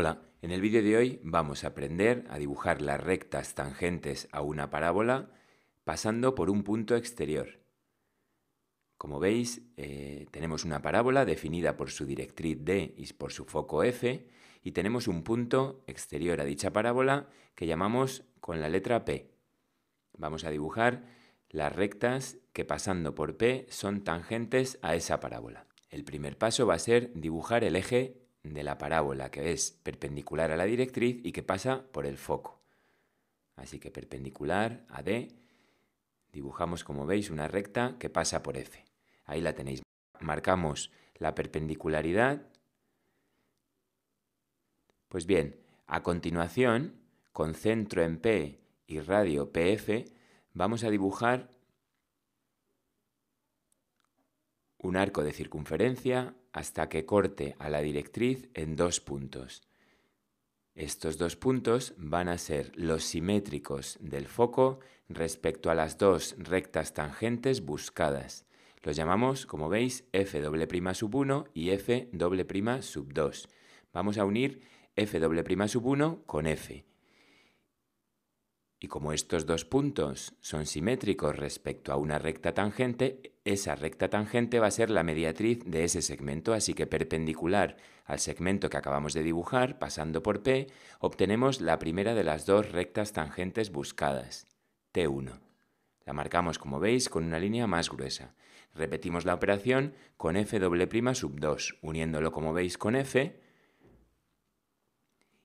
Hola, en el vídeo de hoy vamos a aprender a dibujar las rectas tangentes a una parábola pasando por un punto exterior. Como veis, eh, tenemos una parábola definida por su directriz D y por su foco F y tenemos un punto exterior a dicha parábola que llamamos con la letra P. Vamos a dibujar las rectas que pasando por P son tangentes a esa parábola. El primer paso va a ser dibujar el eje de la parábola que es perpendicular a la directriz y que pasa por el foco. Así que perpendicular a D, dibujamos como veis una recta que pasa por F. Ahí la tenéis. Marcamos la perpendicularidad. Pues bien, a continuación, con centro en P y radio PF, vamos a dibujar un arco de circunferencia hasta que corte a la directriz en dos puntos. Estos dos puntos van a ser los simétricos del foco respecto a las dos rectas tangentes buscadas. Los llamamos, como veis, f sub y f sub Vamos a unir f sub con f. Y como estos dos puntos son simétricos respecto a una recta tangente, esa recta tangente va a ser la mediatriz de ese segmento, así que perpendicular al segmento que acabamos de dibujar, pasando por P, obtenemos la primera de las dos rectas tangentes buscadas, T1. La marcamos, como veis, con una línea más gruesa. Repetimos la operación con F sub 2, uniéndolo, como veis, con F,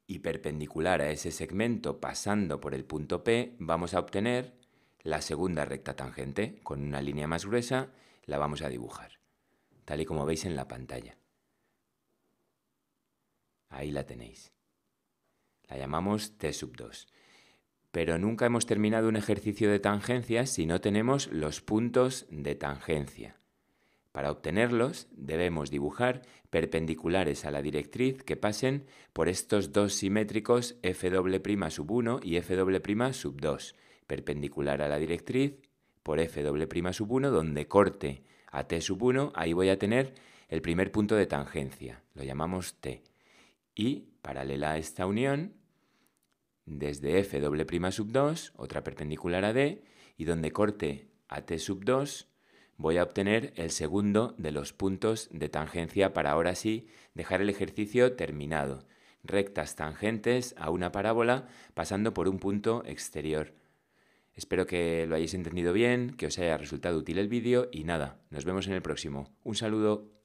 y perpendicular a ese segmento pasando por el punto P, vamos a obtener la segunda recta tangente, con una línea más gruesa, la vamos a dibujar, tal y como veis en la pantalla. Ahí la tenéis. La llamamos T sub 2. Pero nunca hemos terminado un ejercicio de tangencia si no tenemos los puntos de tangencia. Para obtenerlos debemos dibujar perpendiculares a la directriz que pasen por estos dos simétricos f' sub y f' sub perpendicular a la directriz por f sub 1, donde corte a t sub 1, ahí voy a tener el primer punto de tangencia, lo llamamos t. Y paralela a esta unión, desde f sub 2, otra perpendicular a d, y donde corte a t sub 2, voy a obtener el segundo de los puntos de tangencia para ahora sí dejar el ejercicio terminado. Rectas tangentes a una parábola pasando por un punto exterior Espero que lo hayáis entendido bien, que os haya resultado útil el vídeo y nada, nos vemos en el próximo. Un saludo.